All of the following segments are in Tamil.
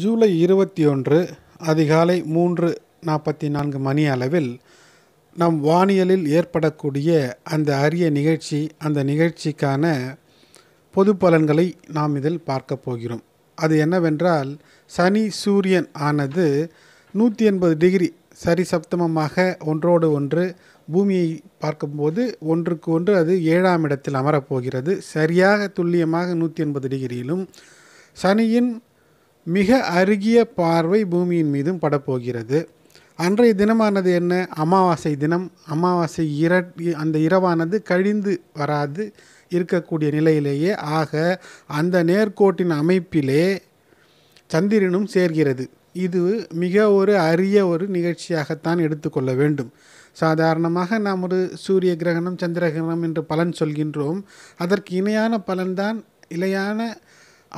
ஜூலை இருபத்தி ஒன்று அதிகாலை மூன்று நாற்பத்தி நான்கு மணி அளவில் நம் வானியலில் ஏற்படக்கூடிய அந்த அரிய நிகழ்ச்சி அந்த நிகழ்ச்சிக்கான பொது பலன்களை நாம் இதில் பார்க்க போகிறோம் அது என்னவென்றால் சனி சூரியன் ஆனது நூற்றி எண்பது டிகிரி சரிசப்தமமாக ஒன்றோடு ஒன்று பூமியை பார்க்கும்போது ஒன்றுக்கு ஒன்று அது ஏழாம் இடத்தில் அமரப்போகிறது சரியாக துல்லியமாக நூற்றி எண்பது டிகிரியிலும் சனியின் மிக அருகிய பார்வை பூமியின் மீதும் படப்போகிறது அன்றைய தினமானது என்ன அமாவாசை தினம் அமாவாசை இர அந்த இரவானது கழிந்து வராது இருக்கக்கூடிய நிலையிலேயே ஆக அந்த நேர்கோட்டின் அமைப்பிலே சந்திரனும் சேர்கிறது இது மிக ஒரு அரிய ஒரு நிகழ்ச்சியாகத்தான் எடுத்துக்கொள்ள வேண்டும் சாதாரணமாக நாம் ஒரு சூரிய கிரகணம் சந்திர கிரகணம் என்று பலன் சொல்கின்றோம் அதற்கு இணையான பலன்தான் இலையான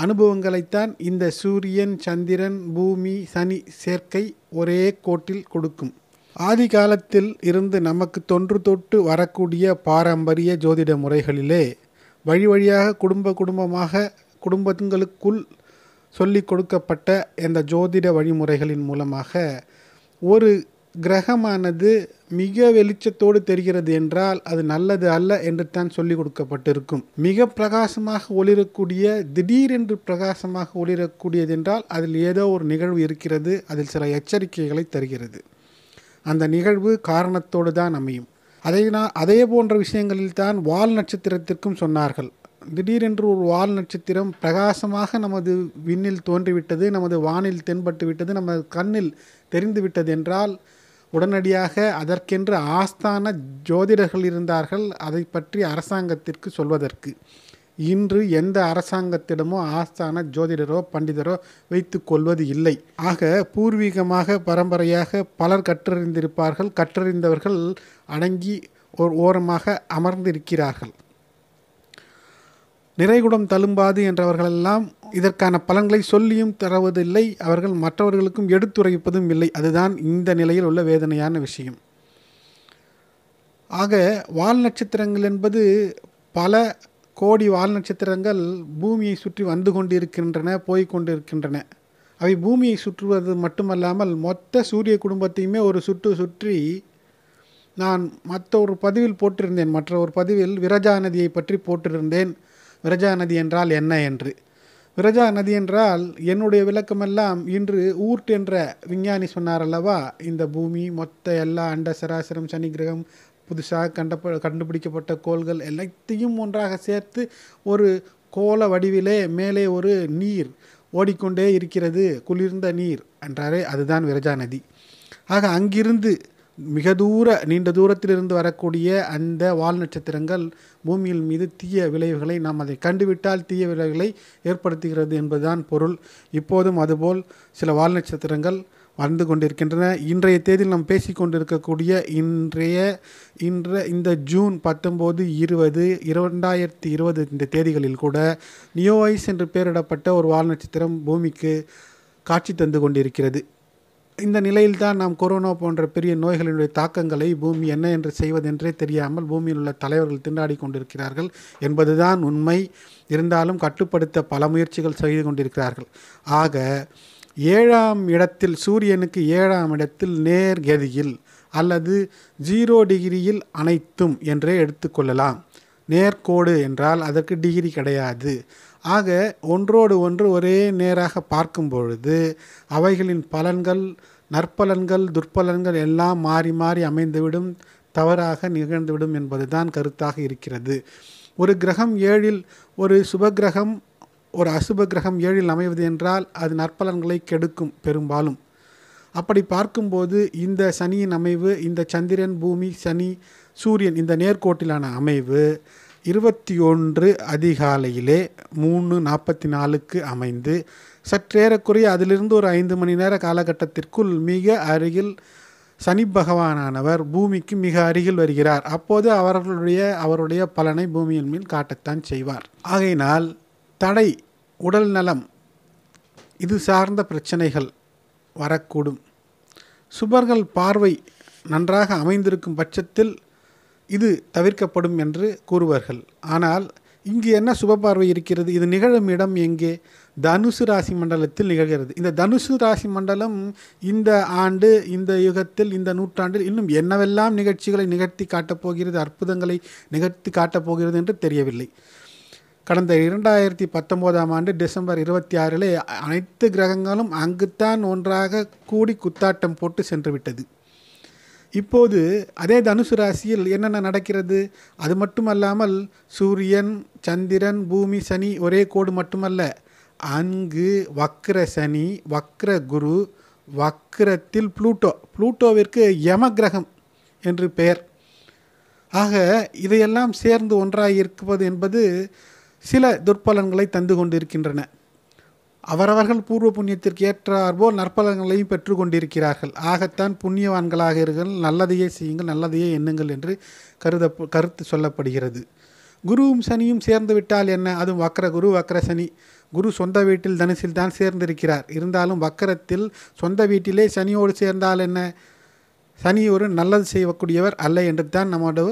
அனுபவங்களைத்தான் இந்த சூரியன் சந்திரன் பூமி சனி சேர்க்கை ஒரே கோட்டில் கொடுக்கும் ஆதி காலத்தில் இருந்து நமக்கு தொன்று தொட்டு வரக்கூடிய பாரம்பரிய ஜோதிட முறைகளிலே வழி வழியாக குடும்ப குடும்பமாக குடும்பங்களுக்குள் சொல்லிக் கொடுக்கப்பட்ட இந்த ஜோதிட வழிமுறைகளின் மூலமாக ஒரு கிரகமானது மிக வெளிச்சத்தோடு தெரிகிறது என்றால் அது நல்லது அல்ல என்று தான் சொல்லிக் கொடுக்கப்பட்டிருக்கும் மிக பிரகாசமாக ஒளிரக்கூடிய திடீரென்று பிரகாசமாக ஒளிரக்கூடியது என்றால் அதில் ஏதோ ஒரு நிகழ்வு இருக்கிறது அதில் சில எச்சரிக்கைகளை தருகிறது அந்த நிகழ்வு காரணத்தோடு தான் அமையும் அதை நான் அதே போன்ற விஷயங்களில் தான் வால் நட்சத்திரத்திற்கும் சொன்னார்கள் திடீரென்று ஒரு வால் நட்சத்திரம் பிரகாசமாக நமது விண்ணில் தோன்றிவிட்டது நமது வானில் தென்பட்டு விட்டது நமது கண்ணில் தெரிந்துவிட்டது என்றால் உடனடியாக அதற்கென்று ஆஸ்தான ஜோதிடர்கள் இருந்தார்கள் அதை பற்றி அரசாங்கத்திற்கு சொல்வதற்கு இன்று எந்த அரசாங்கத்திடமோ ஆஸ்தான ஜோதிடரோ பண்டிதரோ வைத்து கொள்வது இல்லை ஆக பூர்வீகமாக பரம்பரையாக பலர் கற்றறிந்திருப்பார்கள் கற்றறிந்தவர்கள் அடங்கி ஓர் ஓரமாக அமர்ந்திருக்கிறார்கள் நிறைகுடம் தழும்பாது என்றவர்களெல்லாம் இதற்கான பலன்களை சொல்லியும் தருவதில்லை அவர்கள் மற்றவர்களுக்கும் எடுத்துரைப்பதும் இல்லை அதுதான் இந்த நிலையில் உள்ள வேதனையான விஷயம் ஆக வால் நட்சத்திரங்கள் என்பது பல கோடி வால் நட்சத்திரங்கள் பூமியை சுற்றி வந்து கொண்டிருக்கின்றன போய் கொண்டிருக்கின்றன அவை பூமியை சுற்றுவது மட்டுமல்லாமல் மொத்த சூரிய குடும்பத்தையுமே ஒரு சுற்று சுற்றி நான் மற்ற ஒரு பதிவில் போட்டிருந்தேன் மற்ற ஒரு பதிவில் விரஜா நதியை பற்றி போட்டிருந்தேன் விரஜா நதி என்றால் என்ன என்று விரஜா நதி என்றால் என்னுடைய விளக்கமெல்லாம் இன்று ஊர்ட் என்ற விஞ்ஞானி சொன்னார் அல்லவா இந்த பூமி மொத்த எல்லா அண்ட சராசரம் சனி கிரகம் புதுசாக கண்ட கண்டுபிடிக்கப்பட்ட கோள்கள் எல்லாத்தையும் ஒன்றாக சேர்த்து ஒரு கோல வடிவிலே மேலே ஒரு நீர் ஓடிக்கொண்டே இருக்கிறது குளிர்ந்த நீர் என்றாரே அதுதான் விரஜா நதி ஆக அங்கிருந்து மிக தூர நீண்ட தூரத்திலிருந்து வரக்கூடிய அந்த வால் நட்சத்திரங்கள் பூமியின் மீது தீய விளைவுகளை நாம் அதை கண்டுவிட்டால் தீய விளைவுகளை ஏற்படுத்துகிறது என்பதுதான் பொருள் இப்போதும் அதுபோல் சில வால் நட்சத்திரங்கள் வந்து கொண்டிருக்கின்றன இன்றைய தேதியில் நாம் பேசி கொண்டிருக்கக்கூடிய இன்றைய இன்ற இந்த ஜூன் பத்தொம்போது இருபது இரண்டாயிரத்தி இருபது இந்த தேதிகளில் கூட நியோவைஸ் என்று பெயரிடப்பட்ட ஒரு வால் நட்சத்திரம் பூமிக்கு காட்சி தந்து கொண்டிருக்கிறது இந்த நிலையில்தான் நாம் கொரோனா போன்ற பெரிய நோய்களினுடைய தாக்கங்களை பூமி என்ன என்று செய்வதென்றே தெரியாமல் பூமியில் உள்ள தலைவர்கள் திண்டாடி கொண்டிருக்கிறார்கள் என்பதுதான் உண்மை இருந்தாலும் கட்டுப்படுத்த பல முயற்சிகள் செய்து கொண்டிருக்கிறார்கள் ஆக ஏழாம் இடத்தில் சூரியனுக்கு ஏழாம் இடத்தில் நேர்கதியில் அல்லது ஜீரோ டிகிரியில் அனைத்தும் என்றே எடுத்துக்கொள்ளலாம் நேர்கோடு என்றால் அதற்கு டிகிரி கிடையாது ஆக ஒன்றோடு ஒன்று ஒரே நேராக பார்க்கும் பொழுது அவைகளின் பலன்கள் நற்பலன்கள் துற்பலன்கள் எல்லாம் மாறி மாறி அமைந்துவிடும் தவறாக நிகழ்ந்துவிடும் என்பதுதான் கருத்தாக இருக்கிறது ஒரு கிரகம் ஏழில் ஒரு சுபகிரகம் ஒரு அசுப கிரகம் ஏழில் அமைவது என்றால் அது நற்பலன்களை கெடுக்கும் பெரும்பாலும் அப்படி பார்க்கும்போது இந்த சனியின் அமைவு இந்த சந்திரன் பூமி சனி சூரியன் இந்த நேர்கோட்டிலான அமைவு இருபத்தி ஒன்று அதிகாலையிலே மூணு நாற்பத்தி நாலுக்கு அமைந்து சற்றேறக்குறைய அதிலிருந்து ஒரு ஐந்து மணி நேர காலகட்டத்திற்குள் மிக அருகில் சனி பகவானானவர் பூமிக்கு மிக அருகில் வருகிறார் அப்போது அவர்களுடைய அவருடைய பலனை பூமியின் மீன் காட்டத்தான் செய்வார் ஆகையினால் தடை உடல் நலம் இது சார்ந்த பிரச்சனைகள் வரக்கூடும் சுபர்கள் பார்வை நன்றாக அமைந்திருக்கும் பட்சத்தில் இது தவிர்க்கப்படும் என்று கூறுவார்கள் ஆனால் இங்கு என்ன சுபபார்வை இருக்கிறது இது நிகழும் இடம் எங்கே தனுசு ராசி மண்டலத்தில் நிகழ்கிறது இந்த தனுசு ராசி மண்டலம் இந்த ஆண்டு இந்த யுகத்தில் இந்த நூற்றாண்டில் இன்னும் என்னவெல்லாம் நிகழ்ச்சிகளை நிகழ்த்தி காட்டப்போகிறது அற்புதங்களை நிகழ்த்தி காட்டப்போகிறது என்று தெரியவில்லை கடந்த இரண்டாயிரத்தி பத்தொம்போதாம் ஆண்டு டிசம்பர் இருபத்தி ஆறிலே அனைத்து கிரகங்களும் அங்குத்தான் ஒன்றாக கூடி குத்தாட்டம் போட்டு சென்றுவிட்டது இப்போது அதே தனுசு ராசியில் என்னென்ன நடக்கிறது அது மட்டுமல்லாமல் சூரியன் சந்திரன் பூமி சனி ஒரே கோடு மட்டுமல்ல அங்கு வக்ர சனி வக்ர குரு வக்ரத்தில் புளூட்டோ புளூட்டோவிற்கு யம கிரகம் என்று பெயர் ஆக இதையெல்லாம் சேர்ந்து ஒன்றாக இருப்பது என்பது சில துர்பலன்களை தந்து கொண்டிருக்கின்றன அவரவர்கள் பூர்வ புண்ணியத்திற்கு ஏற்றாற்போல் நற்பலன்களையும் பெற்று கொண்டிருக்கிறார்கள் ஆகத்தான் புண்ணியவான்களாக இருங்கள் நல்லதையே செய்யுங்கள் நல்லதையே எண்ணுங்கள் என்று கருத கருத்து சொல்லப்படுகிறது குருவும் சனியும் சேர்ந்து விட்டால் என்ன அதுவும் வக்கர குரு வக்கர சனி குரு சொந்த வீட்டில் தனுசில் தான் சேர்ந்திருக்கிறார் இருந்தாலும் வக்கரத்தில் சொந்த வீட்டிலே சனியோடு சேர்ந்தால் என்ன சனி ஒரு நல்லது செய்யக்கூடியவர் அல்ல என்று தான் நம்மோட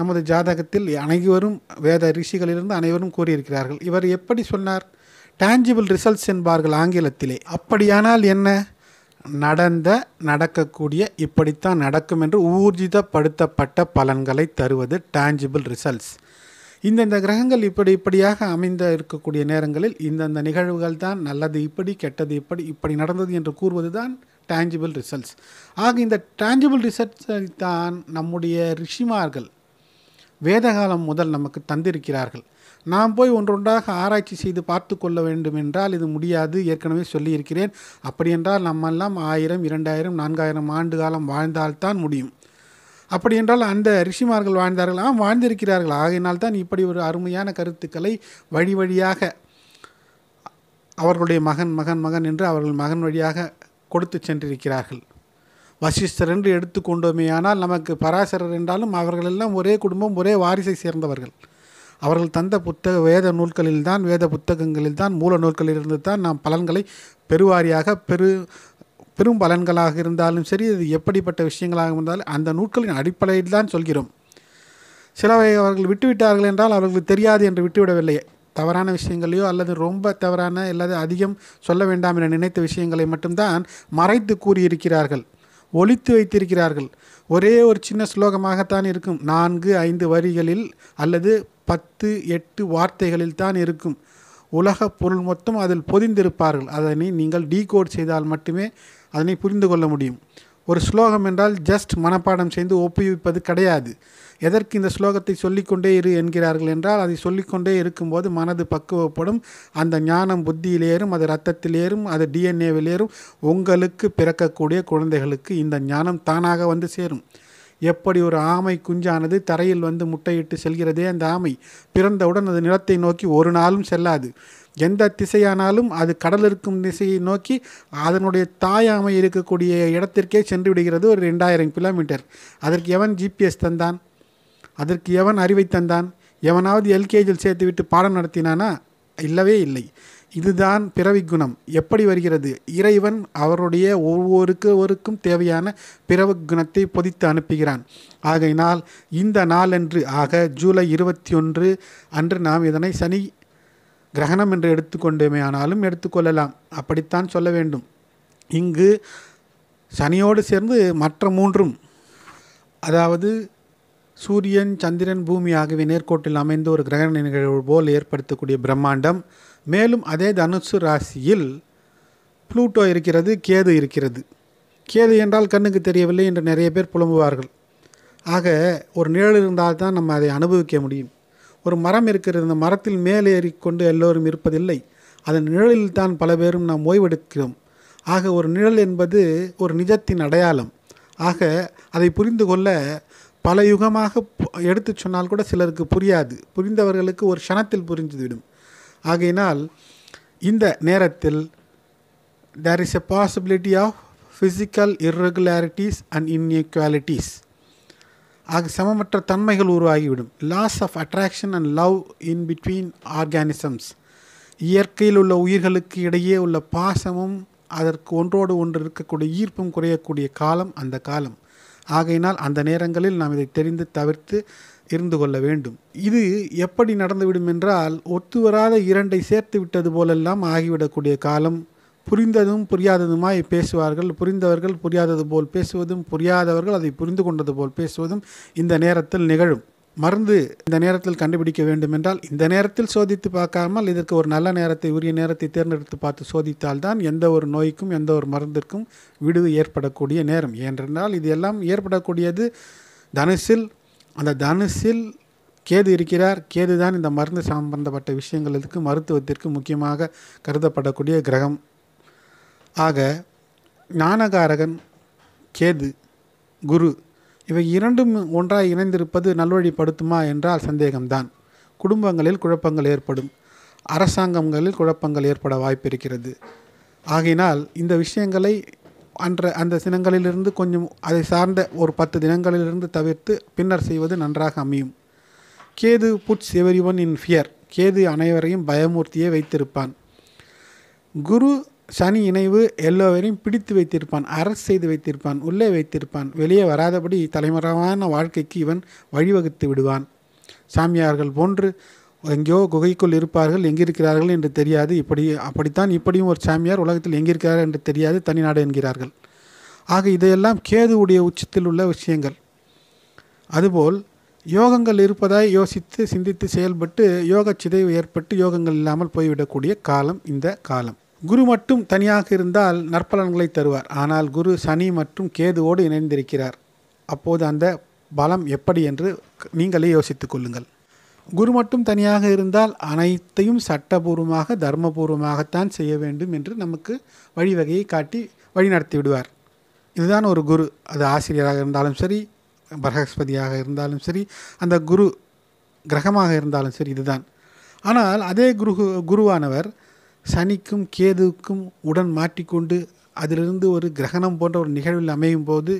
நமது ஜாதகத்தில் அனைவரும் வேத ரிஷிகளிலிருந்து அனைவரும் கூறியிருக்கிறார்கள் இவர் எப்படி சொன்னார் டேஞ்சிபிள் ரிசல்ட்ஸ் என்பார்கள் ஆங்கிலத்திலே அப்படியானால் என்ன நடந்த நடக்கக்கூடிய இப்படித்தான் நடக்கும் என்று ஊர்ஜிதப்படுத்தப்பட்ட பலன்களை தருவது டேஞ்சிபிள் ரிசல்ட்ஸ் இந்தந்த கிரகங்கள் இப்படி இப்படியாக அமைந்த இருக்கக்கூடிய நேரங்களில் இந்தந்த நிகழ்வுகள் தான் நல்லது இப்படி கெட்டது இப்படி இப்படி நடந்தது என்று கூறுவது தான் டேஞ்சிபிள் ரிசல்ட்ஸ் ஆக இந்த டேஞ்சிபிள் ரிசல்ட்ஸை தான் நம்முடைய ரிஷிமார்கள் வேதகாலம் முதல் நமக்கு தந்திருக்கிறார்கள் நாம் போய் ஒன்றொன்றாக ஆராய்ச்சி செய்து பார்த்து கொள்ள வேண்டும் என்றால் இது முடியாது ஏற்கனவே சொல்லியிருக்கிறேன் அப்படியென்றால் நம்மெல்லாம் ஆயிரம் இரண்டாயிரம் நான்காயிரம் ஆண்டு காலம் வாழ்ந்தால்தான் முடியும் அப்படியென்றால் அந்த ரிஷிமார்கள் வாழ்ந்தார்கள் ஆம் வாழ்ந்திருக்கிறார்கள் ஆகையினால் தான் இப்படி ஒரு அருமையான கருத்துக்களை வழி வழியாக அவர்களுடைய மகன் மகன் மகன் என்று அவர்கள் மகன் வழியாக கொடுத்து சென்றிருக்கிறார்கள் வசிஷ்டர் என்று எடுத்துக்கொண்டோமேயானால் நமக்கு பராசரர் என்றாலும் அவர்களெல்லாம் ஒரே குடும்பம் ஒரே வாரிசை சேர்ந்தவர்கள் அவர்கள் தந்த புத்தக வேத நூல்களில்தான் வேத புத்தகங்களில் தான் மூல நூல்களிலிருந்து தான் நாம் பலன்களை பெருவாரியாக பெரு பெரும் பலன்களாக இருந்தாலும் சரி இது எப்படிப்பட்ட விஷயங்களாக இருந்தாலும் அந்த நூல்களின் அடிப்படையில் தான் சொல்கிறோம் சிலவை அவர்கள் விட்டுவிட்டார்கள் என்றால் அவர்களுக்கு தெரியாது என்று விட்டுவிடவில்லை தவறான விஷயங்களையோ அல்லது ரொம்ப தவறான அல்லது அதிகம் சொல்ல வேண்டாம் என நினைத்த விஷயங்களை மட்டும்தான் மறைத்து கூறியிருக்கிறார்கள் ஒழித்து வைத்திருக்கிறார்கள் ஒரே ஒரு சின்ன ஸ்லோகமாகத்தான் இருக்கும் நான்கு ஐந்து வரிகளில் அல்லது பத்து எட்டு வார்த்தைகளில் தான் இருக்கும் உலக பொருள் மொத்தம் அதில் பொதிந்திருப்பார்கள் அதனை நீங்கள் டீகோட் செய்தால் மட்டுமே அதனை புரிந்து கொள்ள முடியும் ஒரு ஸ்லோகம் என்றால் ஜஸ்ட் மனப்பாடம் செய்து ஒப்புவிப்பது கிடையாது எதற்கு இந்த ஸ்லோகத்தை சொல்லிக்கொண்டே இரு என்கிறார்கள் என்றால் அதை சொல்லிக்கொண்டே இருக்கும்போது மனது பக்குவப்படும் அந்த ஞானம் புத்தியிலேறும் அது ரத்தத்திலேறும் அது டிஎன்ஏவிலேறும் உங்களுக்கு பிறக்கக்கூடிய குழந்தைகளுக்கு இந்த ஞானம் தானாக வந்து சேரும் எப்படி ஒரு ஆமை குஞ்சானது தரையில் வந்து முட்டையிட்டு செல்கிறதே அந்த ஆமை பிறந்தவுடன் அது நிலத்தை நோக்கி ஒரு நாளும் செல்லாது எந்த திசையானாலும் அது கடல் இருக்கும் திசையை நோக்கி அதனுடைய தாயாமை இருக்கக்கூடிய இடத்திற்கே சென்று விடுகிறது ஒரு ரெண்டாயிரம் கிலோமீட்டர் அதற்கு எவன் ஜிபிஎஸ் தந்தான் அதற்கு எவன் அறிவை தந்தான் எவனாவது எல்கேஜியில் சேர்த்துவிட்டு பாடம் நடத்தினானா இல்லவே இல்லை இதுதான் பிறவி குணம் எப்படி வருகிறது இறைவன் அவருடைய ஒவ்வொருக்கொருக்கும் தேவையான பிறவு குணத்தை பொதித்து அனுப்புகிறான் ஆகையினால் இந்த நாளன்று ஆக ஜூலை இருபத்தி ஒன்று அன்று நாம் இதனை சனி கிரகணம் என்று எடுத்துக்கொண்டுமே ஆனாலும் எடுத்துக்கொள்ளலாம் அப்படித்தான் சொல்ல வேண்டும் இங்கு சனியோடு சேர்ந்து மற்ற மூன்றும் அதாவது சூரியன் சந்திரன் பூமி ஆகியவை நேர்கோட்டில் அமைந்து ஒரு கிரகண நிகழ்வு போல் ஏற்படுத்தக்கூடிய பிரம்மாண்டம் மேலும் அதே தனுசு ராசியில் புளூட்டோ இருக்கிறது கேது இருக்கிறது கேது என்றால் கண்ணுக்கு தெரியவில்லை என்று நிறைய பேர் புலம்புவார்கள் ஆக ஒரு நிழல் இருந்தால் தான் நம்ம அதை அனுபவிக்க முடியும் ஒரு மரம் இருக்கிறது அந்த மரத்தில் மேலே ஏறிக்கொண்டு எல்லோரும் இருப்பதில்லை அதன் நிழலில் தான் பல பேரும் நாம் ஓய்வெடுக்கிறோம் ஆக ஒரு நிழல் என்பது ஒரு நிஜத்தின் அடையாளம் ஆக அதை புரிந்து கொள்ள பல யுகமாக எடுத்து சொன்னால் கூட சிலருக்கு புரியாது புரிந்தவர்களுக்கு ஒரு க்ஷணத்தில் புரிஞ்சுவிடும் ஆகையினால் இந்த நேரத்தில் there is a possibility of physical irregularities and inequalities ஆக சமமற்ற தன்மைகள் உருவாகிவிடும் loss of attraction and love in between organisms இயற்கையில் உள்ள உயிர்களுக்கு இடையே உள்ள பாசமும் அதற்கு ஒன்றோடு ஒன்று இருக்கக்கூடிய ஈர்ப்பும் குறையக்கூடிய காலம் அந்த காலம் ஆகையினால் அந்த நேரங்களில் நாம் இதை தெரிந்து தவிர்த்து இருந்து கொள்ள வேண்டும் இது எப்படி நடந்துவிடும் என்றால் ஒத்துவராத இரண்டை சேர்த்து விட்டது போலெல்லாம் ஆகிவிடக்கூடிய காலம் புரிந்ததும் புரியாததுமாய் பேசுவார்கள் புரிந்தவர்கள் புரியாதது போல் பேசுவதும் புரியாதவர்கள் அதை புரிந்து கொண்டது போல் பேசுவதும் இந்த நேரத்தில் நிகழும் மருந்து இந்த நேரத்தில் கண்டுபிடிக்க வேண்டும் என்றால் இந்த நேரத்தில் சோதித்து பார்க்காமல் இதற்கு ஒரு நல்ல நேரத்தை உரிய நேரத்தை தேர்ந்தெடுத்து பார்த்து சோதித்தால்தான் எந்த ஒரு நோய்க்கும் எந்த ஒரு மருந்திற்கும் விடுவு ஏற்படக்கூடிய நேரம் ஏனென்றால் இது எல்லாம் ஏற்படக்கூடியது தனுசில் அந்த தனுசில் கேது இருக்கிறார் கேது தான் இந்த மருந்து சம்பந்தப்பட்ட விஷயங்களுக்கு மருத்துவத்திற்கு முக்கியமாக கருதப்படக்கூடிய கிரகம் ஆக ஞானகாரகன் கேது குரு இவை இரண்டும் ஒன்றாய் இணைந்திருப்பது நல்வழிப்படுத்துமா என்றால் சந்தேகம்தான் குடும்பங்களில் குழப்பங்கள் ஏற்படும் அரசாங்கங்களில் குழப்பங்கள் ஏற்பட வாய்ப்பிருக்கிறது ஆகினால் இந்த விஷயங்களை அன்ற அந்த தினங்களிலிருந்து கொஞ்சம் அதை சார்ந்த ஒரு பத்து தினங்களிலிருந்து தவிர்த்து பின்னர் செய்வது நன்றாக அமையும் Ketu puts everyone in fear Ketu அனைவரையும் பயமூர்த்தியே வைத்திருப்பான் குரு சனி இணைவு எல்லோரையும் பிடித்து வைத்திருப்பான் அரசு செய்து வைத்திருப்பான் உள்ளே வைத்திருப்பான் வெளியே வராதபடி தலைமுறையான வாழ்க்கைக்கு இவன் வழிவகுத்து விடுவான் சாமியார்கள் போன்று எங்கேயோ குகைக்குள் இருப்பார்கள் எங்கிருக்கிறார்கள் என்று தெரியாது இப்படி அப்படித்தான் இப்படியும் ஒரு சாமியார் உலகத்தில் எங்கிருக்கிறார்கள் என்று தெரியாது தனிநாடு என்கிறார்கள் ஆக இதையெல்லாம் கேதுவுடைய உச்சத்தில் உள்ள விஷயங்கள் அதுபோல் யோகங்கள் இருப்பதாய் யோசித்து சிந்தித்து செயல்பட்டு யோக சிதைவு ஏற்பட்டு யோகங்கள் இல்லாமல் போய்விடக்கூடிய காலம் இந்த காலம் குரு மட்டும் தனியாக இருந்தால் நற்பலன்களை தருவார் ஆனால் குரு சனி மற்றும் கேதுவோடு இணைந்திருக்கிறார் அப்போது அந்த பலம் எப்படி என்று நீங்களே யோசித்துக் கொள்ளுங்கள் குரு மட்டும் தனியாக இருந்தால் அனைத்தையும் சட்டபூர்வமாக தர்மபூர்வமாகத்தான் செய்ய வேண்டும் என்று நமக்கு வழிவகையை காட்டி வழிநடத்தி விடுவார் இதுதான் ஒரு குரு அது ஆசிரியராக இருந்தாலும் சரி பிரகஸ்பதியாக இருந்தாலும் சரி அந்த குரு கிரகமாக இருந்தாலும் சரி இதுதான் ஆனால் அதே குரு குருவானவர் சனிக்கும் கேதுவுக்கும் உடன் மாட்டிக்கொண்டு அதிலிருந்து ஒரு கிரகணம் போன்ற ஒரு நிகழ்வில் அமையும் போது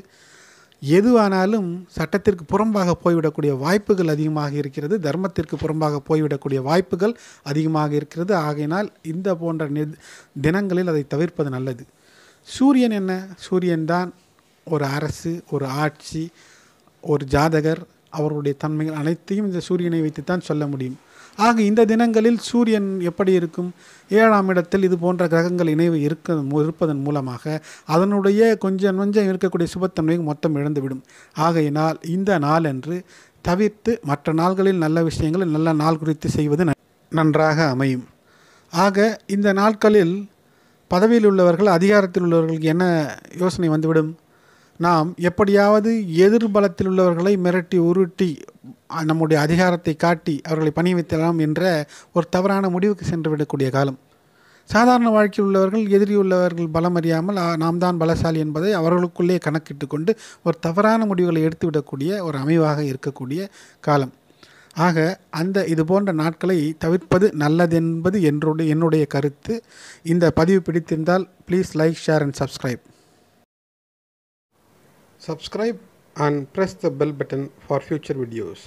எதுவானாலும் சட்டத்திற்கு புறம்பாக போய்விடக்கூடிய வாய்ப்புகள் அதிகமாக இருக்கிறது தர்மத்திற்கு புறம்பாக போய்விடக்கூடிய வாய்ப்புகள் அதிகமாக இருக்கிறது ஆகையினால் இந்த போன்ற தினங்களில் அதை தவிர்ப்பது நல்லது சூரியன் என்ன சூரியன் தான் ஒரு அரசு ஒரு ஆட்சி ஒரு ஜாதகர் அவருடைய தன்மைகள் அனைத்தையும் இந்த சூரியனை வைத்து தான் சொல்ல முடியும் ஆக இந்த தினங்களில் சூரியன் எப்படி இருக்கும் ஏழாம் இடத்தில் இது போன்ற கிரகங்கள் இணைவு இருக்க இருப்பதன் மூலமாக அதனுடைய கொஞ்சம் கொஞ்சம் இருக்கக்கூடிய சுபத்தன்மையும் மொத்தம் இழந்துவிடும் ஆகையினால் இந்த நாளன்று தவிர்த்து மற்ற நாள்களில் நல்ல விஷயங்களை நல்ல நாள் குறித்து செய்வது நன்றாக அமையும் ஆக இந்த நாட்களில் பதவியில் உள்ளவர்கள் அதிகாரத்தில் உள்ளவர்களுக்கு என்ன யோசனை வந்துவிடும் நாம் எப்படியாவது எதிர்பலத்தில் உள்ளவர்களை மிரட்டி உருட்டி நம்முடைய அதிகாரத்தை காட்டி அவர்களை பணி வைத்தலாம் என்ற ஒரு தவறான முடிவுக்கு சென்று விடக்கூடிய காலம் சாதாரண வாழ்க்கையில் உள்ளவர்கள் எதிரி உள்ளவர்கள் பலம் அறியாமல் நாம் தான் பலசாலி என்பதை அவர்களுக்குள்ளே கணக்கிட்டு கொண்டு ஒரு தவறான முடிவுகளை எடுத்துவிடக்கூடிய ஒரு அமைவாக இருக்கக்கூடிய காலம் ஆக அந்த இது போன்ற நாட்களை தவிர்ப்பது நல்லதென்பது என்றுடைய என்னுடைய கருத்து இந்த பதிவு பிடித்திருந்தால் please like share and subscribe subscribe and press the bell button for future videos